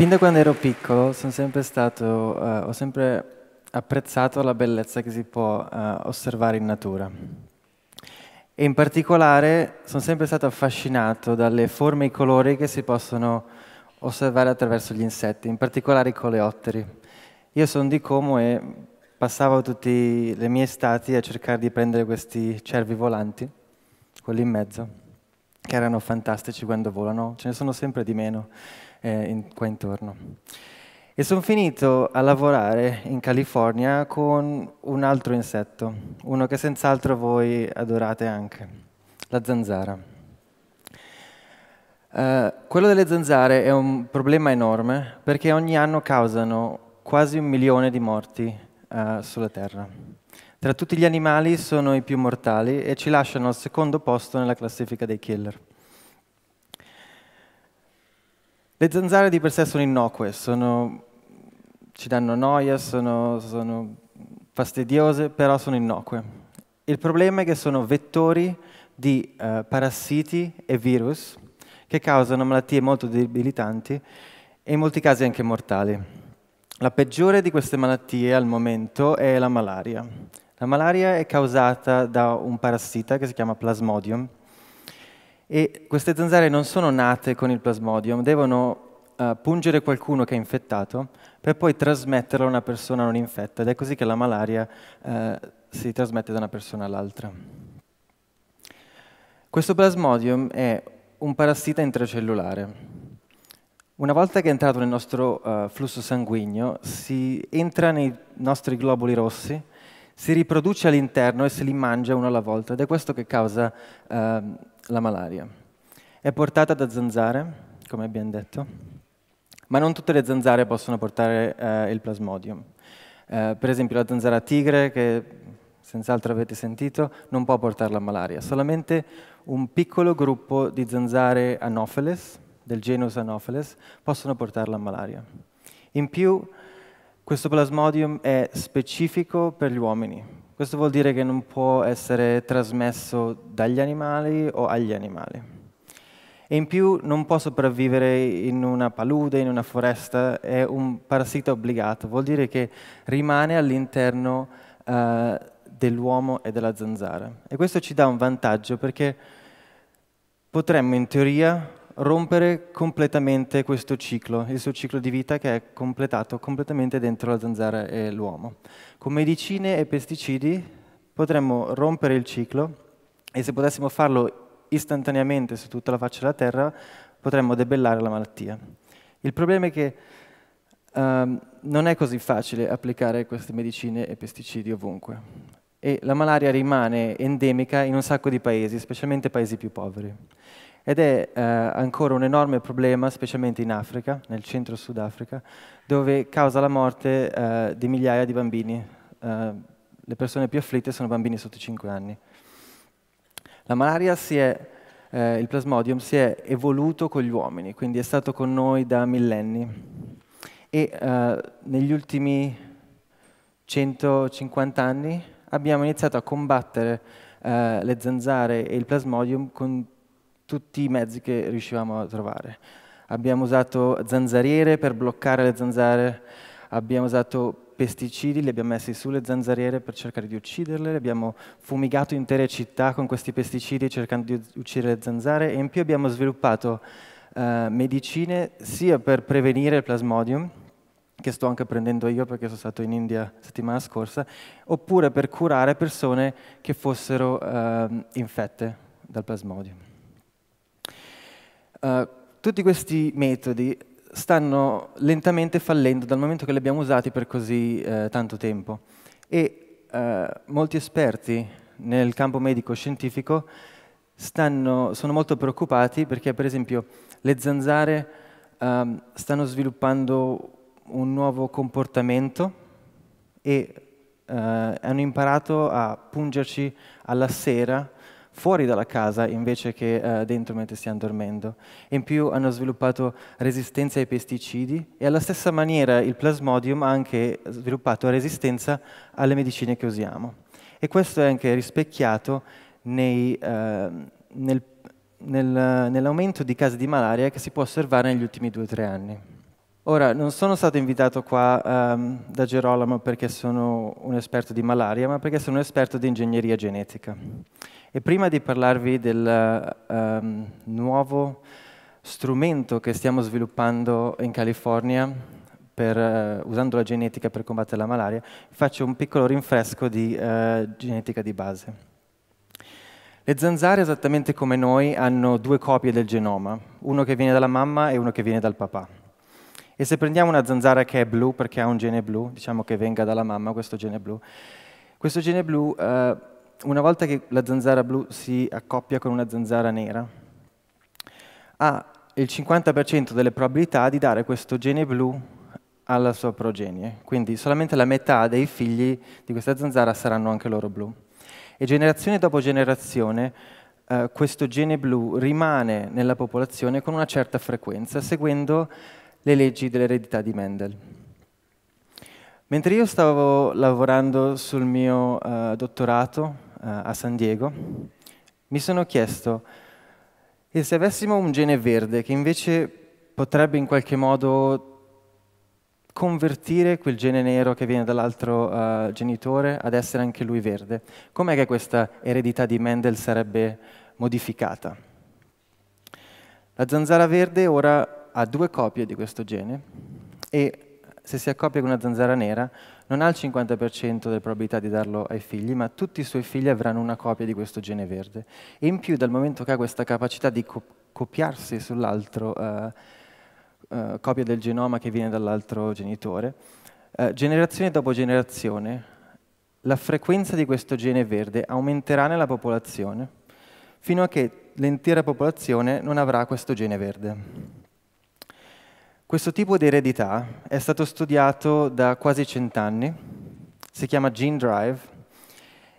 Fin da quando ero piccolo sempre stato, uh, ho sempre apprezzato la bellezza che si può uh, osservare in natura. E in particolare sono sempre stato affascinato dalle forme e i colori che si possono osservare attraverso gli insetti, in particolare i coleotteri. Io sono di Como e passavo tutte le mie estati a cercare di prendere questi cervi volanti, quelli in mezzo, che erano fantastici quando volano, ce ne sono sempre di meno eh, in, qua intorno. E sono finito a lavorare in California con un altro insetto, uno che senz'altro voi adorate anche, la zanzara. Eh, quello delle zanzare è un problema enorme perché ogni anno causano quasi un milione di morti eh, sulla Terra. Tra tutti gli animali sono i più mortali e ci lasciano al secondo posto nella classifica dei killer. Le zanzare di per sé sono innocue, sono, ci danno noia, sono, sono fastidiose, però sono innocue. Il problema è che sono vettori di eh, parassiti e virus che causano malattie molto debilitanti e in molti casi anche mortali. La peggiore di queste malattie al momento è la malaria. La malaria è causata da un parassita che si chiama Plasmodium, e queste zanzare non sono nate con il plasmodium, devono uh, pungere qualcuno che è infettato per poi trasmetterlo a una persona non infetta ed è così che la malaria uh, si trasmette da una persona all'altra. Questo plasmodium è un parassita intracellulare. Una volta che è entrato nel nostro uh, flusso sanguigno, si entra nei nostri globuli rossi, si riproduce all'interno e se li mangia uno alla volta ed è questo che causa uh, la malaria. È portata da zanzare, come abbiamo detto, ma non tutte le zanzare possono portare eh, il plasmodium. Eh, per esempio la zanzara tigre, che senz'altro avete sentito, non può portare la malaria, solamente un piccolo gruppo di zanzare anopheles, del genus anopheles, possono portare la malaria. In più, questo plasmodium è specifico per gli uomini, questo vuol dire che non può essere trasmesso dagli animali o agli animali. E in più non può sopravvivere in una palude, in una foresta, è un parassita obbligato, vuol dire che rimane all'interno uh, dell'uomo e della zanzara. E questo ci dà un vantaggio perché potremmo in teoria rompere completamente questo ciclo, il suo ciclo di vita che è completato completamente dentro la zanzara e l'uomo. Con medicine e pesticidi potremmo rompere il ciclo e se potessimo farlo istantaneamente su tutta la faccia della Terra potremmo debellare la malattia. Il problema è che um, non è così facile applicare queste medicine e pesticidi ovunque e la malaria rimane endemica in un sacco di paesi, specialmente paesi più poveri ed è eh, ancora un enorme problema, specialmente in Africa, nel centro Sudafrica, dove causa la morte eh, di migliaia di bambini. Eh, le persone più afflitte sono bambini sotto 5 anni. La malaria si è, eh, il plasmodium si è evoluto con gli uomini, quindi è stato con noi da millenni. E eh, negli ultimi 150 anni abbiamo iniziato a combattere eh, le zanzare e il plasmodium con tutti i mezzi che riuscivamo a trovare. Abbiamo usato zanzariere per bloccare le zanzare, abbiamo usato pesticidi, li abbiamo messi sulle zanzariere per cercare di ucciderle, abbiamo fumigato intere città con questi pesticidi cercando di uccidere le zanzare e in più abbiamo sviluppato eh, medicine sia per prevenire il plasmodium, che sto anche prendendo io perché sono stato in India settimana scorsa, oppure per curare persone che fossero eh, infette dal plasmodium. Eh, tutti questi metodi stanno lentamente fallendo dal momento che li abbiamo usati per così uh, tanto tempo e uh, molti esperti nel campo medico-scientifico sono molto preoccupati perché per esempio le zanzare ehm, stanno sviluppando un nuovo comportamento e hanno imparato a pungerci alla sera fuori dalla casa invece che eh, dentro mentre stiamo dormendo. In più hanno sviluppato resistenza ai pesticidi e alla stessa maniera il plasmodium ha anche sviluppato resistenza alle medicine che usiamo. E questo è anche rispecchiato nei, eh, nel, nel, nell'aumento di casi di malaria che si può osservare negli ultimi due o tre anni. Ora, non sono stato invitato qua um, da Gerolamo perché sono un esperto di malaria, ma perché sono un esperto di ingegneria genetica. E prima di parlarvi del um, nuovo strumento che stiamo sviluppando in California per, uh, usando la genetica per combattere la malaria, faccio un piccolo rinfresco di uh, genetica di base. Le zanzare, esattamente come noi, hanno due copie del genoma, uno che viene dalla mamma e uno che viene dal papà. E se prendiamo una zanzara che è blu perché ha un gene blu, diciamo che venga dalla mamma questo gene blu, questo gene blu uh, una volta che la zanzara blu si accoppia con una zanzara nera, ha il 50% delle probabilità di dare questo gene blu alla sua progenie. Quindi solamente la metà dei figli di questa zanzara saranno anche loro blu. E generazione dopo generazione eh, questo gene blu rimane nella popolazione con una certa frequenza, seguendo le leggi dell'eredità di Mendel. Mentre io stavo lavorando sul mio eh, dottorato, eh, a San Diego, mi sono chiesto e se avessimo un gene verde che invece potrebbe in qualche modo convertire quel gene nero che viene dall'altro uh, genitore ad essere anche lui verde, com'è che questa eredità di Mendel sarebbe modificata? La zanzara verde ora ha due copie di questo gene e se si accoppia con una zanzara nera non ha il 50% delle probabilità di darlo ai figli, ma tutti i suoi figli avranno una copia di questo gene verde. E in più, dal momento che ha questa capacità di co copiarsi sull'altro, eh, eh, copia del genoma che viene dall'altro genitore, eh, generazione dopo generazione, la frequenza di questo gene verde aumenterà nella popolazione, fino a che l'intera popolazione non avrà questo gene verde. Questo tipo di eredità è stato studiato da quasi cent'anni, si chiama gene drive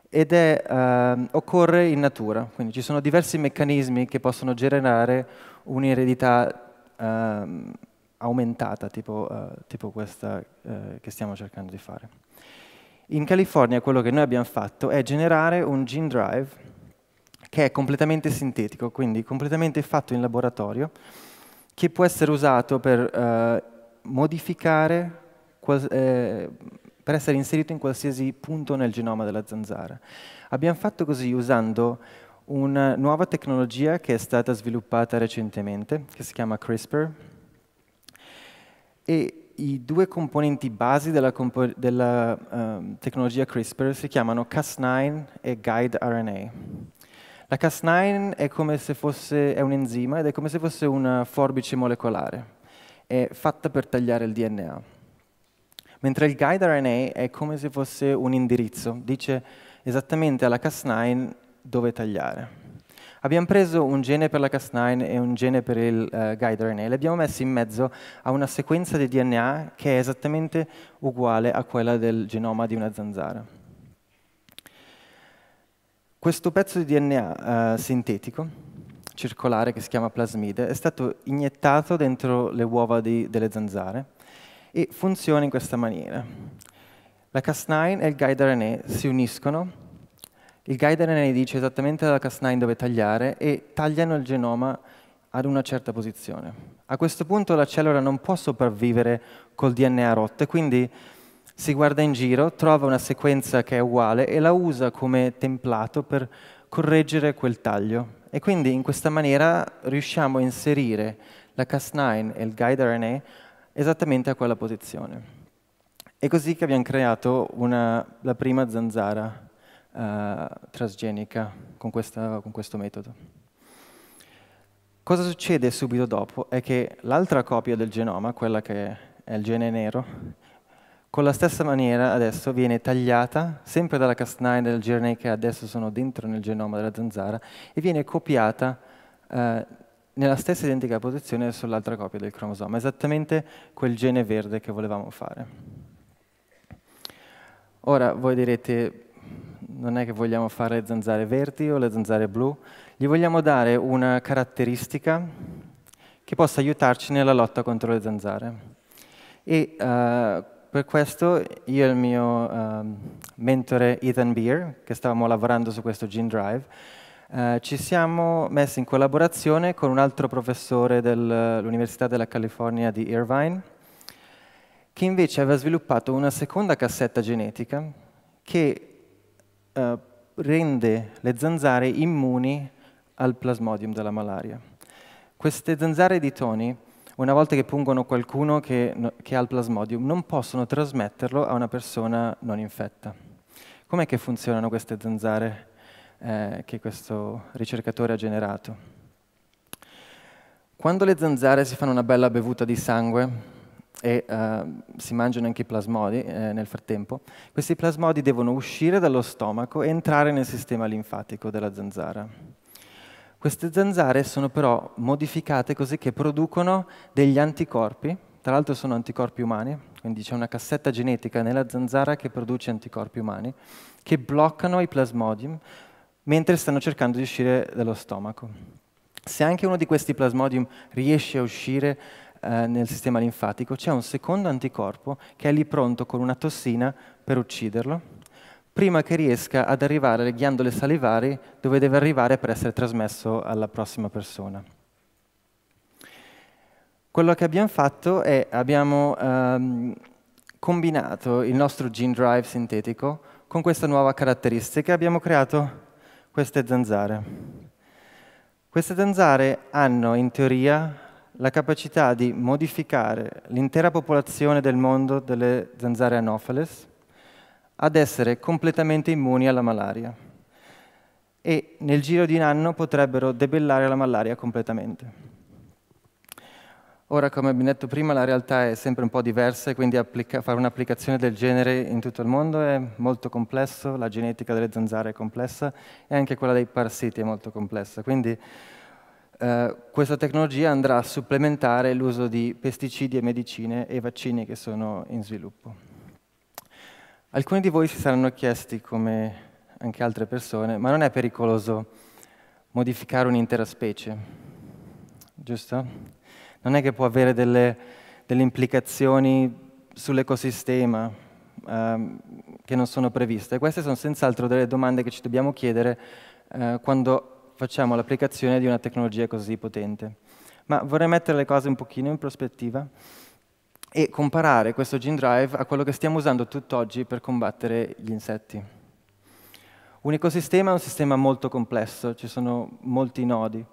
ed è, eh, occorre in natura, quindi ci sono diversi meccanismi che possono generare un'eredità eh, aumentata, tipo, eh, tipo questa eh, che stiamo cercando di fare. In California quello che noi abbiamo fatto è generare un gene drive che è completamente sintetico, quindi completamente fatto in laboratorio, che può essere usato per eh, modificare, eh, per essere inserito in qualsiasi punto nel genoma della zanzara. Abbiamo fatto così usando una nuova tecnologia che è stata sviluppata recentemente, che si chiama CRISPR, e i due componenti basi della, compo della uh, tecnologia CRISPR si chiamano Cas9 e GuideRNA. La Cas9 è, fosse, è un enzima ed è come se fosse una forbice molecolare, è fatta per tagliare il DNA. Mentre il guide RNA è come se fosse un indirizzo, dice esattamente alla Cas9 dove tagliare. Abbiamo preso un gene per la Cas9 e un gene per il uh, guide RNA e li abbiamo messi in mezzo a una sequenza di DNA che è esattamente uguale a quella del genoma di una zanzara. Questo pezzo di DNA eh, sintetico, circolare, che si chiama plasmide, è stato iniettato dentro le uova di, delle zanzare e funziona in questa maniera. La Cas9 e il guide RNA si uniscono, il guide RNA dice esattamente alla Cas9 dove tagliare e tagliano il genoma ad una certa posizione. A questo punto la cellula non può sopravvivere col DNA rotto e quindi si guarda in giro, trova una sequenza che è uguale e la usa come templato per correggere quel taglio. E quindi in questa maniera riusciamo a inserire la Cas9 e il guide RNA esattamente a quella posizione. È così che abbiamo creato una, la prima zanzara eh, transgenica con, questa, con questo metodo. Cosa succede subito dopo è che l'altra copia del genoma, quella che è il gene nero, con la stessa maniera adesso viene tagliata, sempre dalla Cas9 del GRNA che adesso sono dentro nel genoma della zanzara, e viene copiata eh, nella stessa identica posizione sull'altra copia del cromosoma, esattamente quel gene verde che volevamo fare. Ora voi direte, non è che vogliamo fare le zanzare verdi o le zanzare blu, gli vogliamo dare una caratteristica che possa aiutarci nella lotta contro le zanzare. E, eh, per questo io e il mio um, mentore Ethan Beer, che stavamo lavorando su questo Gene Drive, eh, ci siamo messi in collaborazione con un altro professore dell'Università della California di Irvine, che invece aveva sviluppato una seconda cassetta genetica che eh, rende le zanzare immuni al plasmodium della malaria. Queste zanzare di Tony una volta che pungono qualcuno che, che ha il plasmodium, non possono trasmetterlo a una persona non infetta. Com'è che funzionano queste zanzare eh, che questo ricercatore ha generato? Quando le zanzare si fanno una bella bevuta di sangue, e uh, si mangiano anche i plasmodi eh, nel frattempo, questi plasmodi devono uscire dallo stomaco e entrare nel sistema linfatico della zanzara. Queste zanzare sono però modificate così che producono degli anticorpi, tra l'altro sono anticorpi umani, quindi c'è una cassetta genetica nella zanzara che produce anticorpi umani, che bloccano i plasmodium mentre stanno cercando di uscire dallo stomaco. Se anche uno di questi plasmodium riesce a uscire eh, nel sistema linfatico, c'è un secondo anticorpo che è lì pronto con una tossina per ucciderlo prima che riesca ad arrivare alle ghiandole salivari dove deve arrivare per essere trasmesso alla prossima persona. Quello che abbiamo fatto è abbiamo ehm, combinato il nostro gene drive sintetico con questa nuova caratteristica e abbiamo creato queste zanzare. Queste zanzare hanno in teoria la capacità di modificare l'intera popolazione del mondo delle zanzare anopheles ad essere completamente immuni alla malaria e nel giro di un anno potrebbero debellare la malaria completamente. Ora, come abbiamo detto prima, la realtà è sempre un po' diversa e quindi fare un'applicazione del genere in tutto il mondo è molto complesso, la genetica delle zanzare è complessa e anche quella dei parassiti è molto complessa. Quindi eh, questa tecnologia andrà a supplementare l'uso di pesticidi e medicine e vaccini che sono in sviluppo. Alcuni di voi si saranno chiesti, come anche altre persone, ma non è pericoloso modificare un'intera specie, giusto? Non è che può avere delle, delle implicazioni sull'ecosistema eh, che non sono previste. Queste sono senz'altro delle domande che ci dobbiamo chiedere eh, quando facciamo l'applicazione di una tecnologia così potente. Ma vorrei mettere le cose un pochino in prospettiva e comparare questo gene drive a quello che stiamo usando tutt'oggi per combattere gli insetti. Un ecosistema è un sistema molto complesso, ci sono molti nodi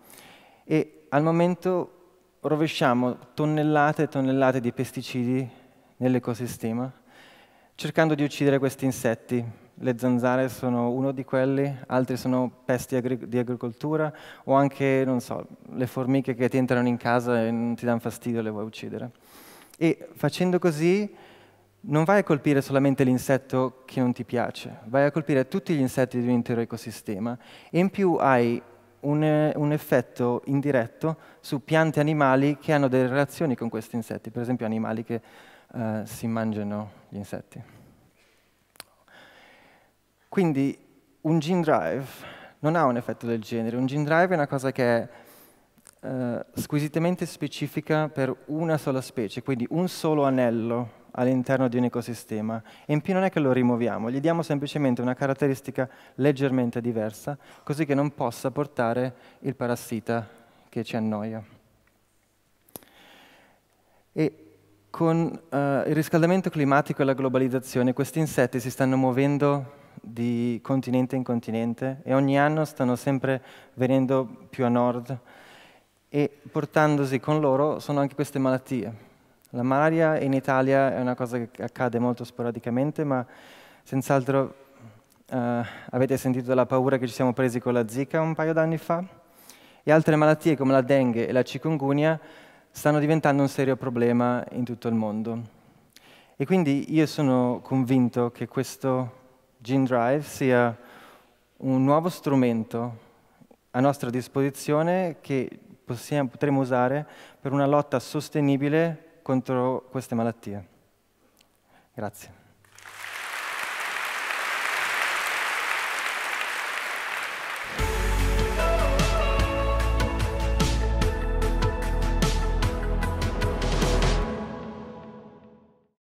e al momento rovesciamo tonnellate e tonnellate di pesticidi nell'ecosistema cercando di uccidere questi insetti. Le zanzare sono uno di quelli, altri sono pesti agri di agricoltura o anche, non so, le formiche che ti entrano in casa e non ti danno fastidio e le vuoi uccidere. E facendo così non vai a colpire solamente l'insetto che non ti piace, vai a colpire tutti gli insetti di un intero ecosistema e in più hai un, un effetto indiretto su piante e animali che hanno delle relazioni con questi insetti, per esempio animali che eh, si mangiano gli insetti. Quindi un gene drive non ha un effetto del genere, un gene drive è una cosa che è eh, squisitamente specifica per una sola specie, quindi un solo anello all'interno di un ecosistema. E in più non è che lo rimuoviamo, gli diamo semplicemente una caratteristica leggermente diversa, così che non possa portare il parassita che ci annoia. E con eh, il riscaldamento climatico e la globalizzazione, questi insetti si stanno muovendo di continente in continente e ogni anno stanno sempre venendo più a nord, e portandosi con loro sono anche queste malattie. La malaria in Italia è una cosa che accade molto sporadicamente, ma senz'altro eh, avete sentito la paura che ci siamo presi con la zika un paio d'anni fa e altre malattie come la dengue e la chikungunya stanno diventando un serio problema in tutto il mondo. E quindi io sono convinto che questo Gene Drive sia un nuovo strumento a nostra disposizione che possiamo, potremo usare per una lotta sostenibile contro queste malattie. Grazie.